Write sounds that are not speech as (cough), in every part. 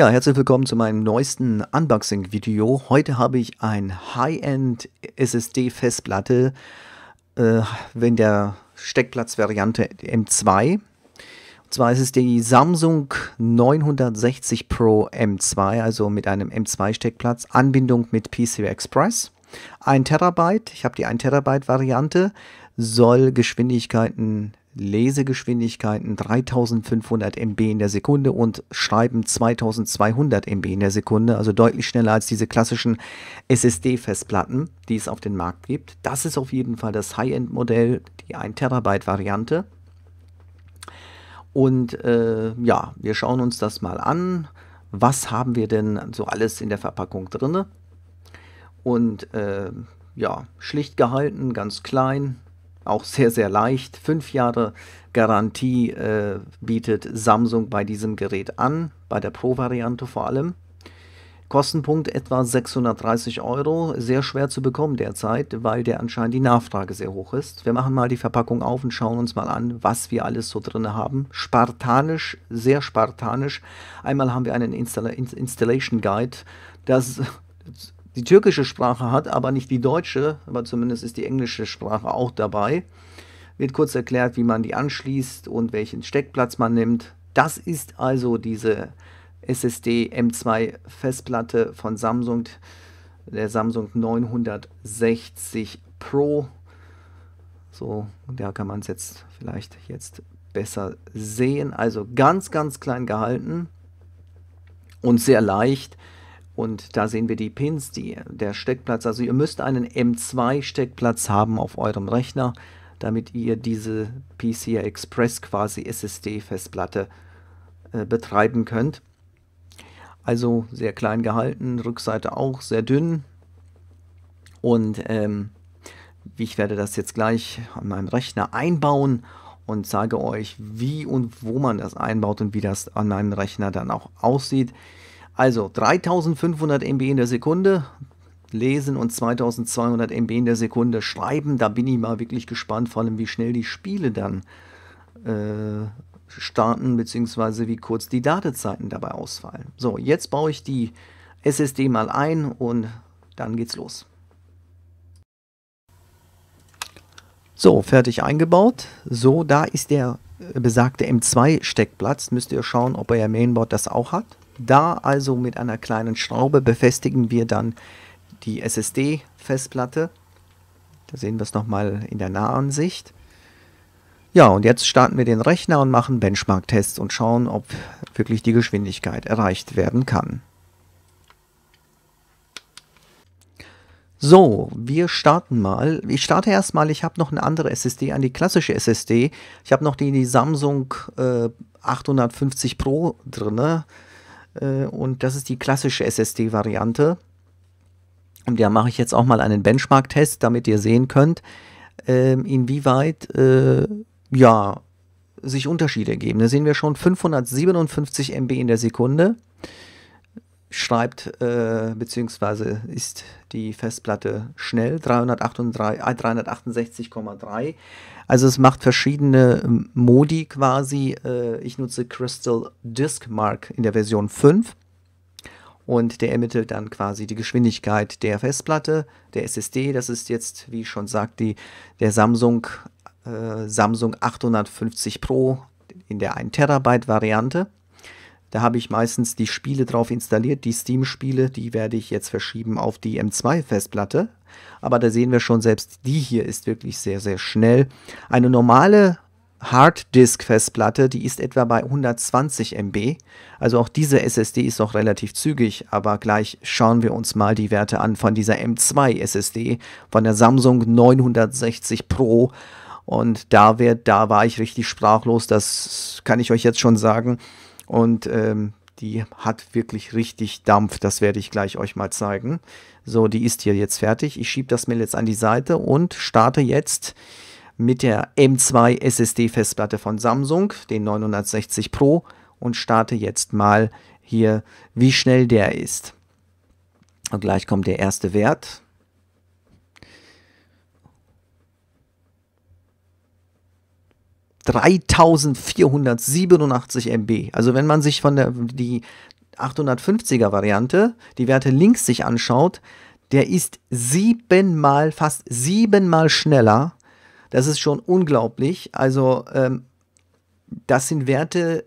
Ja, herzlich willkommen zu meinem neuesten Unboxing-Video. Heute habe ich ein High-End SSD-Festplatte, äh, wenn der Steckplatz-Variante M2. Und zwar ist es die Samsung 960 Pro M2, also mit einem M2-Steckplatz, Anbindung mit PCI Express. 1 Terabyte, ich habe die 1 Terabyte Variante, soll Geschwindigkeiten Lesegeschwindigkeiten 3500 MB in der Sekunde und Schreiben 2200 MB in der Sekunde, also deutlich schneller als diese klassischen SSD-Festplatten, die es auf den Markt gibt. Das ist auf jeden Fall das High-End-Modell, die 1 Terabyte-Variante. Und äh, ja, wir schauen uns das mal an. Was haben wir denn so alles in der Verpackung drin? Und äh, ja, schlicht gehalten, ganz klein, auch sehr, sehr leicht. Fünf Jahre Garantie äh, bietet Samsung bei diesem Gerät an, bei der Pro-Variante vor allem. Kostenpunkt etwa 630 Euro, sehr schwer zu bekommen derzeit, weil der anscheinend die Nachfrage sehr hoch ist. Wir machen mal die Verpackung auf und schauen uns mal an, was wir alles so drin haben. Spartanisch, sehr spartanisch. Einmal haben wir einen Insta Installation Guide, das die türkische Sprache hat, aber nicht die deutsche, aber zumindest ist die englische Sprache auch dabei. Wird kurz erklärt, wie man die anschließt und welchen Steckplatz man nimmt. Das ist also diese SSD M2 Festplatte von Samsung, der Samsung 960 Pro. So, da kann man es jetzt vielleicht jetzt besser sehen. Also ganz, ganz klein gehalten und sehr leicht. Und da sehen wir die Pins, die, der Steckplatz. Also ihr müsst einen M2-Steckplatz haben auf eurem Rechner, damit ihr diese PCI Express quasi SSD-Festplatte äh, betreiben könnt. Also sehr klein gehalten, Rückseite auch sehr dünn. Und ähm, ich werde das jetzt gleich an meinem Rechner einbauen und sage euch, wie und wo man das einbaut und wie das an meinem Rechner dann auch aussieht. Also 3500 MB in der Sekunde lesen und 2200 MB in der Sekunde schreiben. Da bin ich mal wirklich gespannt, vor allem wie schnell die Spiele dann äh, starten, beziehungsweise wie kurz die Datezeiten dabei ausfallen. So, jetzt baue ich die SSD mal ein und dann geht's los. So, fertig eingebaut. So, da ist der besagte M2-Steckplatz. Müsst ihr schauen, ob euer Mainboard das auch hat. Da also mit einer kleinen Schraube befestigen wir dann die SSD-Festplatte. Da sehen wir es nochmal in der Nahansicht. Ja, und jetzt starten wir den Rechner und machen Benchmark-Tests und schauen, ob wirklich die Geschwindigkeit erreicht werden kann. So, wir starten mal. Ich starte erstmal, ich habe noch eine andere SSD, eine klassische SSD. Ich habe noch die, die Samsung äh, 850 Pro drin. Äh, und das ist die klassische SSD-Variante. Und da mache ich jetzt auch mal einen Benchmark-Test, damit ihr sehen könnt, ähm, inwieweit äh, ja, sich Unterschiede ergeben. Da sehen wir schon 557 MB in der Sekunde schreibt äh, bzw. ist die Festplatte schnell 368,3. Äh, also es macht verschiedene Modi quasi. Äh, ich nutze Crystal Disk Mark in der Version 5 und der ermittelt dann quasi die Geschwindigkeit der Festplatte, der SSD. Das ist jetzt, wie ich schon sagte, der Samsung äh, Samsung 850 Pro in der 1 Terabyte Variante. Da habe ich meistens die Spiele drauf installiert, die Steam-Spiele, die werde ich jetzt verschieben auf die M2-Festplatte. Aber da sehen wir schon, selbst die hier ist wirklich sehr, sehr schnell. Eine normale Harddisk-Festplatte, die ist etwa bei 120 MB. Also auch diese SSD ist noch relativ zügig, aber gleich schauen wir uns mal die Werte an von dieser M2 SSD, von der Samsung 960 Pro. Und da, wär, da war ich richtig sprachlos, das kann ich euch jetzt schon sagen. Und ähm, die hat wirklich richtig Dampf. Das werde ich gleich euch mal zeigen. So, die ist hier jetzt fertig. Ich schiebe das Mail jetzt an die Seite und starte jetzt mit der M2 SSD-Festplatte von Samsung, den 960 Pro, und starte jetzt mal hier, wie schnell der ist. Und gleich kommt der erste Wert. 3487 MB. Also wenn man sich von der die 850er Variante die Werte links sich anschaut, der ist siebenmal, fast siebenmal schneller. Das ist schon unglaublich. Also ähm, das sind Werte,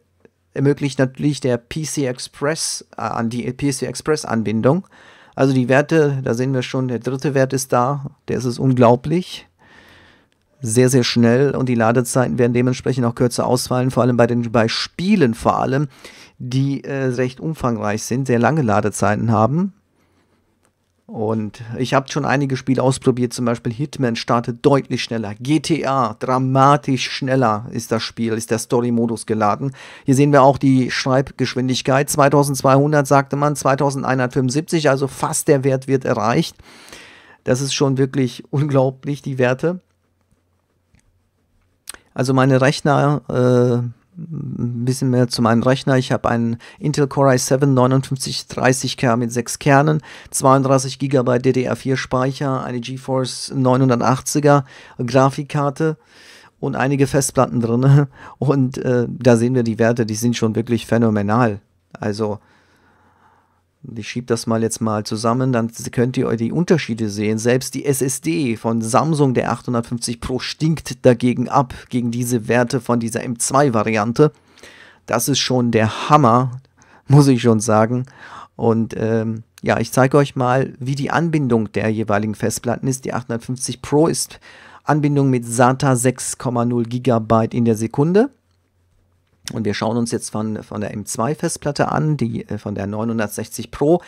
ermöglicht natürlich der PC Express äh, die PC Express Anbindung. Also die Werte, da sehen wir schon, der dritte Wert ist da, der ist es unglaublich sehr, sehr schnell und die Ladezeiten werden dementsprechend auch kürzer ausfallen, vor allem bei den bei Spielen vor allem, die äh, recht umfangreich sind, sehr lange Ladezeiten haben. Und ich habe schon einige Spiele ausprobiert, zum Beispiel Hitman startet deutlich schneller. GTA, dramatisch schneller ist das Spiel, ist der Story-Modus geladen. Hier sehen wir auch die Schreibgeschwindigkeit. 2200 sagte man, 2175, also fast der Wert wird erreicht. Das ist schon wirklich (laughs) unglaublich, die Werte. Also meine Rechner, äh, ein bisschen mehr zu meinem Rechner. Ich habe einen Intel Core i7 5930K mit sechs Kernen, 32 GB DDR4 Speicher, eine GeForce 980er Grafikkarte und einige Festplatten drin. (laughs) Und äh, da sehen wir die Werte, die sind schon wirklich phänomenal. Also ich schiebe das mal jetzt mal zusammen, dann könnt ihr die Unterschiede sehen. Selbst die SSD von Samsung der 850 Pro stinkt dagegen ab, gegen diese Werte von dieser M2-Variante. Das ist schon der Hammer, muss ich schon sagen. Und ähm, ja, ich zeige euch mal, wie die Anbindung der jeweiligen Festplatten ist. Die 850 Pro ist Anbindung mit SATA 6,0 GB in der Sekunde. Und wir schauen uns jetzt von, von der M2-Festplatte an, die äh, von der 960 Pro.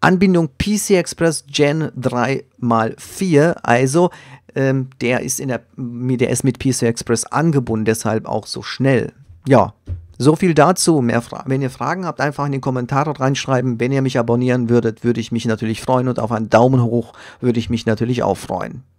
Anbindung PC Express Gen 3x4, also ähm, der, ist in der, der ist mit PC Express angebunden, deshalb auch so schnell. Ja, so viel dazu. Mehr wenn ihr Fragen habt, einfach in die Kommentare reinschreiben. Wenn ihr mich abonnieren würdet, würde ich mich natürlich freuen und auf einen Daumen hoch würde ich mich natürlich auch freuen.